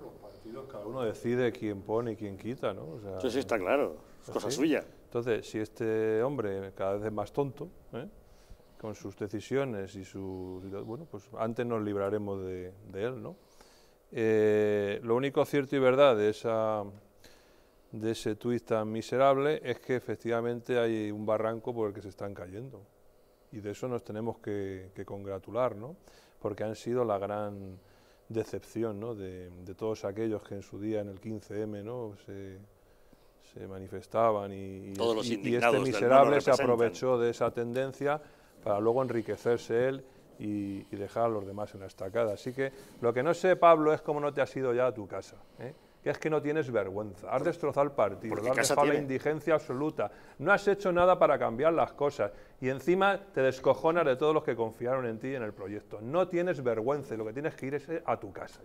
los partidos, cada uno decide quién pone y quién quita, ¿no? sí, está claro, es cosa ¿Ah, suya. Entonces, si este hombre cada vez es más tonto, ¿eh? con sus decisiones y su... Bueno, pues antes nos libraremos de, él, ¿no? Eh, lo único cierto y verdad de, esa, de ese tuit tan miserable es que efectivamente hay un barranco por el que se están cayendo. Y de eso nos tenemos que, que congratular, ¿no? Porque han sido la gran decepción ¿no? de, todos aquellos que en su día, en el 15M, ¿no? se, manifestaban y, este miserable se aprovechó de esa tendencia para luego enriquecerse él y, dejar a los demás en la estacada. Así que lo que no sé, Pablo, es cómo no te has ido ya a tu casa. ¿eh? que es que no tienes vergüenza, has destrozado el partido, has dejado la indigencia absoluta, no has hecho nada para cambiar las cosas y encima te descojonas de todos los que confiaron en ti y en el proyecto. No tienes vergüenza y lo que tienes que ir es a tu casa.